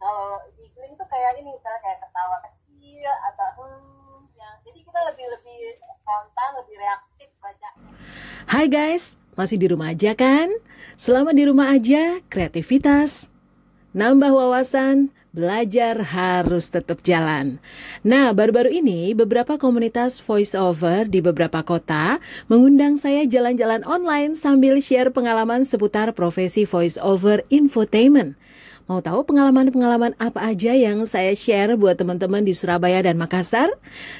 kalau giggling tuh kayak ini misalnya kayak ketawa kecil atau hmm ya. jadi kita lebih lebih spontan lebih reaktif baca Hai guys masih di rumah aja kan? Selama di rumah aja, kreativitas, nambah wawasan, belajar harus tetap jalan. Nah, baru-baru ini beberapa komunitas voiceover di beberapa kota mengundang saya jalan-jalan online sambil share pengalaman seputar profesi voiceover infotainment. Mau tahu pengalaman-pengalaman apa aja yang saya share buat teman-teman di Surabaya dan Makassar?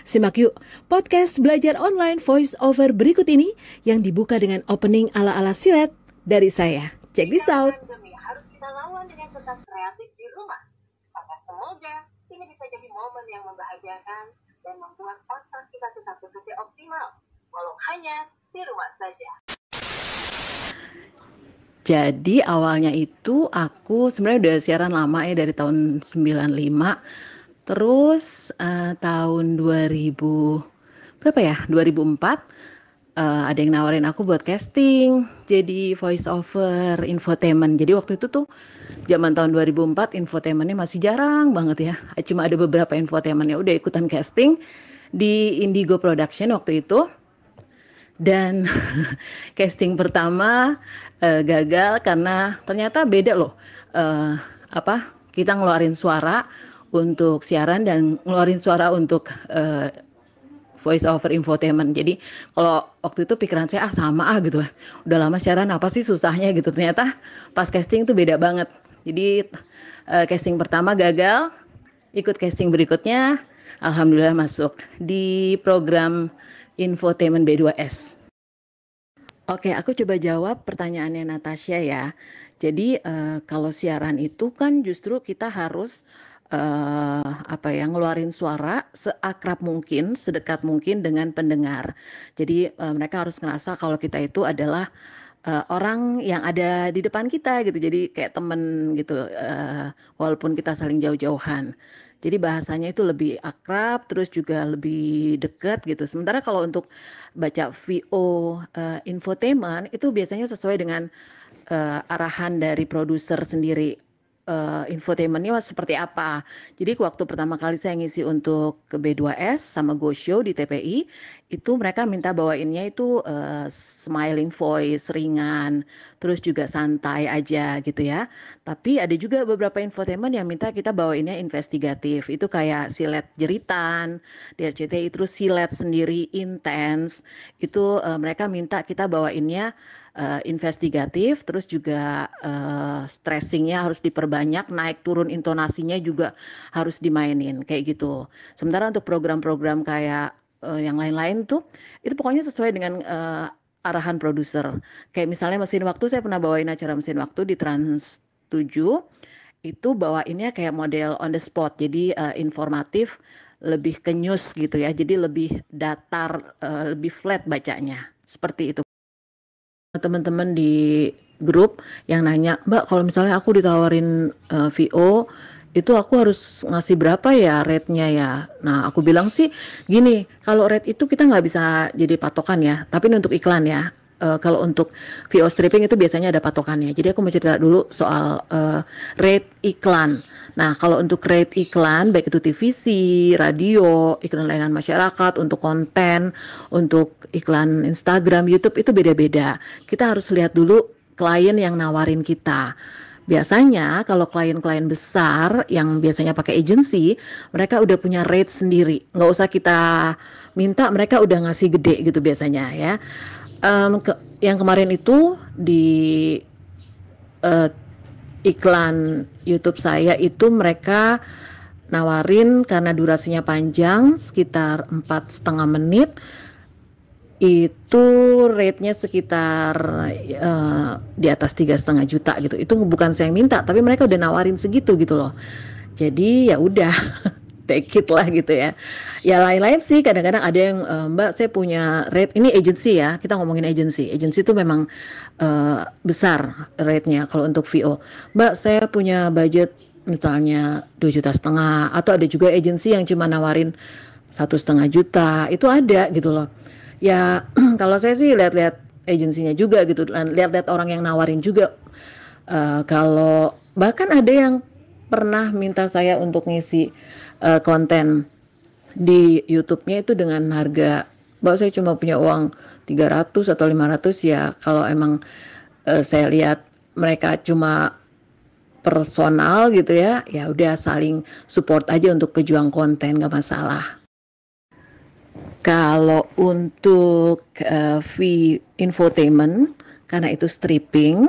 Simak yuk podcast belajar online voice over berikut ini yang dibuka dengan opening ala-ala silet dari saya. Check this out. Iya, Harus kita lawan dengan tetap kreatif di rumah. Maka semoga ini bisa jadi momen yang membahagiakan dan membuat otak kita tetap bekerja optimal, walau hanya di rumah saja. Jadi awalnya itu aku sebenarnya udah siaran lama ya dari tahun 95. Terus uh, tahun 2000 berapa ya? 2004 uh, eh, ada yang nawarin aku buat casting jadi voice over infotainment. Jadi waktu itu tuh zaman tahun 2004 infotainmentnya masih jarang banget ya. Cuma ada beberapa infotainment ya udah ikutan casting di Indigo Production waktu itu. Dan casting pertama uh, gagal karena ternyata beda loh uh, apa kita ngeluarin suara untuk siaran dan ngeluarin suara untuk uh, voice over infotainment. Jadi kalau waktu itu pikiran saya ah sama ah gitu. Udah lama siaran apa sih susahnya gitu. Ternyata pas casting tuh beda banget. Jadi uh, casting pertama gagal, ikut casting berikutnya alhamdulillah masuk di program infotainment B2S. Oke, aku coba jawab pertanyaannya Natasha ya. Jadi uh, kalau siaran itu kan justru kita harus uh, apa ya ngeluarin suara seakrab mungkin, sedekat mungkin dengan pendengar. Jadi uh, mereka harus ngerasa kalau kita itu adalah uh, orang yang ada di depan kita gitu. Jadi kayak temen gitu, uh, walaupun kita saling jauh-jauhan. Jadi bahasanya itu lebih akrab, terus juga lebih dekat gitu. Sementara kalau untuk baca VO uh, eh, infotainment itu biasanya sesuai dengan uh, arahan dari produser sendiri uh, infotainmentnya seperti apa. Jadi waktu pertama kali saya ngisi untuk ke B2S sama Go Show di TPI, itu mereka minta bawainnya itu uh, smiling voice, ringan, terus juga santai aja gitu ya. Tapi ada juga beberapa infotainment yang minta kita bawainnya investigatif. Itu kayak silet jeritan, di RCTI terus silet sendiri intens. Itu uh, mereka minta kita bawainnya uh, investigatif, terus juga uh, stressingnya harus diperbanyak, naik turun intonasinya juga harus dimainin kayak gitu. Sementara untuk program-program kayak uh, yang lain-lain tuh itu pokoknya sesuai dengan uh, arahan produser. Kayak misalnya mesin waktu saya pernah bawain acara mesin waktu di Trans 7 itu ini kayak model on the spot, jadi uh, informatif lebih kenyus gitu ya, jadi lebih datar, uh, lebih flat bacanya, seperti itu teman-teman di grup yang nanya, Mbak kalau misalnya aku ditawarin uh, eh, VO itu aku harus ngasih berapa ya rate-nya ya. Nah aku bilang sih gini, kalau rate itu kita nggak bisa jadi patokan ya, tapi untuk iklan ya. Uh, kalau untuk VO stripping itu biasanya ada patokannya. Jadi aku mau cerita dulu soal uh, rate iklan. Nah, kalau untuk create iklan, baik itu TVC, radio, iklan layanan masyarakat, untuk konten, untuk iklan Instagram, YouTube itu beda-beda. Kita harus lihat dulu klien yang nawarin kita. Biasanya kalau klien-klien besar yang biasanya pakai agency, mereka udah punya rate sendiri. Nggak usah kita minta, mereka udah ngasih gede gitu biasanya ya. Um, ke, yang kemarin itu di uh, iklan YouTube saya itu mereka nawarin karena durasinya panjang sekitar empat setengah menit itu rate-nya sekitar uh, di atas tiga setengah juta gitu itu bukan saya yang minta tapi mereka udah nawarin segitu gitu loh jadi ya udah take it lah gitu ya. Ya lain-lain sih kadang-kadang ada yang uh, Mbak saya punya rate ini agency ya. Kita ngomongin agency. Agency itu memang uh, besar rate-nya kalau untuk VO. Mbak saya punya budget misalnya 2 juta setengah atau ada juga agency yang cuma nawarin satu setengah juta itu ada gitu loh ya kalau saya sih lihat-lihat agensinya juga gitu dan lihat-lihat orang yang nawarin juga uh, kalau bahkan ada yang pernah minta saya untuk ngisi uh, konten di YouTube-nya itu dengan harga bahwa saya cuma punya uang 300 atau 500 ya kalau emang uh, saya lihat mereka cuma personal gitu ya ya udah saling support aja untuk pejuang konten gak masalah kalau untuk uh, eh, fee infotainment karena itu stripping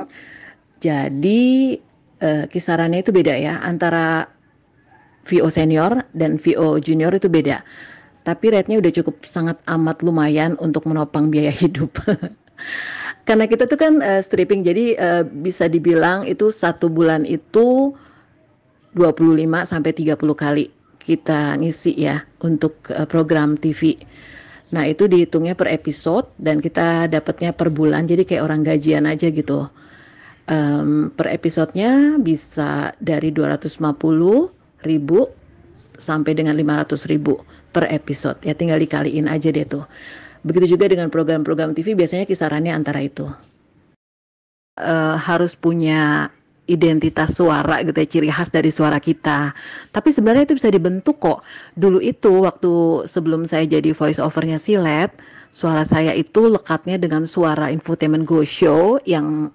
jadi uh, kisarannya itu beda ya antara VO senior dan VO junior itu beda. Tapi rate-nya udah cukup sangat amat lumayan untuk menopang biaya hidup. Karena kita tuh kan uh, stripping, jadi uh, bisa dibilang itu satu bulan itu 25 30 kali kita ngisi ya untuk uh, program TV. Nah, itu dihitungnya per episode dan kita dapatnya per bulan. Jadi kayak orang gajian aja gitu. Um, per episodenya bisa dari 250 ribu sampai dengan 500 ribu per episode ya tinggal dikaliin aja deh tuh begitu juga dengan program-program TV biasanya kisarannya antara itu e, harus punya identitas suara gitu ya ciri khas dari suara kita tapi sebenarnya itu bisa dibentuk kok dulu itu waktu sebelum saya jadi voice overnya silet suara saya itu lekatnya dengan suara infotainment go show yang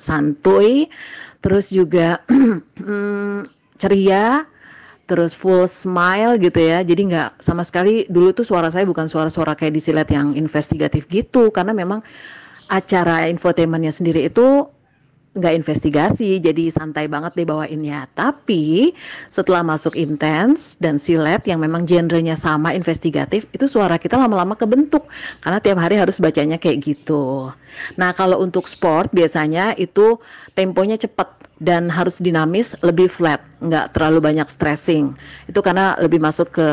santuy terus juga mm, ceria terus full smile gitu ya. Jadi nggak sama sekali dulu tuh suara saya bukan suara-suara kayak di silet yang investigatif gitu karena memang acara infotainmentnya sendiri itu nggak investigasi jadi santai banget dibawainnya. tapi setelah masuk intens dan silet yang memang genrenya sama investigatif itu suara kita lama-lama kebentuk karena tiap hari harus bacanya kayak gitu nah kalau untuk sport biasanya itu temponya cepat dan harus dinamis, lebih flat, nggak terlalu banyak stressing. Itu karena lebih masuk ke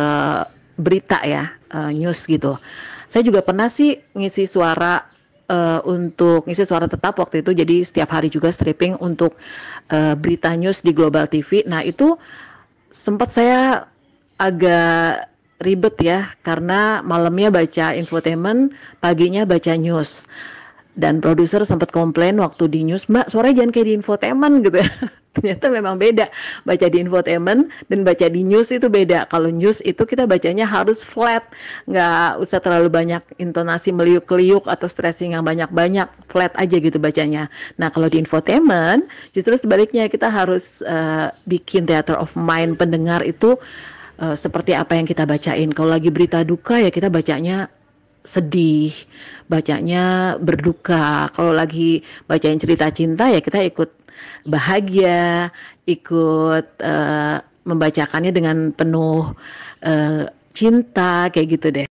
berita ya, uh, news gitu. Saya juga pernah sih ngisi suara uh, untuk ngisi suara tetap waktu itu, jadi setiap hari juga stripping untuk uh, berita news di Global TV. Nah itu sempat saya agak ribet ya, karena malamnya baca infotainment, paginya baca news dan produser sempat komplain waktu di news mbak suaranya jangan kayak di infotainment gitu ya ternyata memang beda baca di infotainment dan baca di news itu beda kalau news itu kita bacanya harus flat nggak usah terlalu banyak intonasi meliuk-liuk atau stressing yang banyak-banyak flat aja gitu bacanya nah kalau di infotainment justru sebaliknya kita harus uh, bikin theater of mind pendengar itu uh, seperti apa yang kita bacain kalau lagi berita duka ya kita bacanya sedih, bacanya berduka. Kalau lagi bacain cerita cinta ya kita ikut bahagia, ikut uh, membacakannya dengan penuh uh, cinta kayak gitu deh.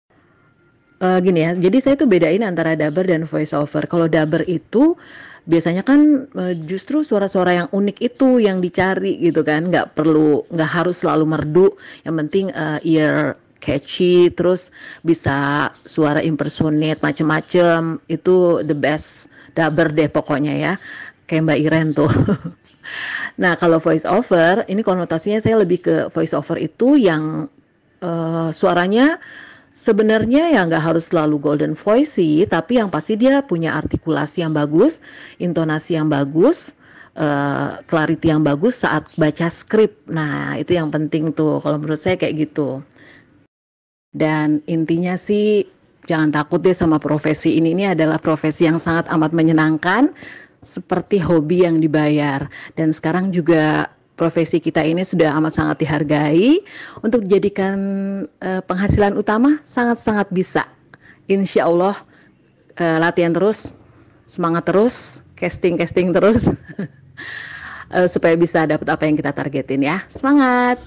Uh, gini ya, jadi saya tuh bedain antara dubber dan voiceover. Kalau dubber itu biasanya kan uh, justru suara-suara yang unik itu yang dicari gitu kan, nggak perlu, nggak harus selalu merdu. Yang penting uh, ear catchy terus bisa suara impersonate macem-macem itu the best daber deh pokoknya ya kayak Mbak Iren tuh nah kalau voice over ini konotasinya saya lebih ke voice over itu yang uh, suaranya sebenarnya ya nggak harus selalu golden voice sih tapi yang pasti dia punya artikulasi yang bagus intonasi yang bagus uh, clarity yang bagus saat baca skrip nah itu yang penting tuh kalau menurut saya kayak gitu dan intinya sih jangan takut deh sama profesi ini. Ini adalah profesi yang sangat amat menyenangkan seperti hobi yang dibayar. Dan sekarang juga profesi kita ini sudah amat sangat dihargai untuk dijadikan uh, eh, penghasilan utama sangat-sangat bisa. Insya Allah uh, latihan terus, semangat terus, casting-casting terus uh, supaya bisa dapat apa yang kita targetin ya. Semangat!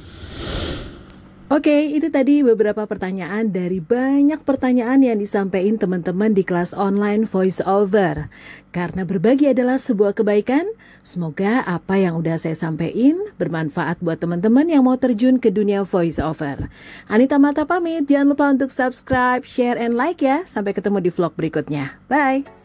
Oke, itu tadi beberapa pertanyaan dari banyak pertanyaan yang disampaikan teman-teman di kelas online voice over. Karena berbagi adalah sebuah kebaikan, semoga apa yang udah saya sampaikan bermanfaat buat teman-teman yang mau terjun ke dunia voice over. Anita Mata pamit, jangan lupa untuk subscribe, share, and like ya. Sampai ketemu di vlog berikutnya. Bye!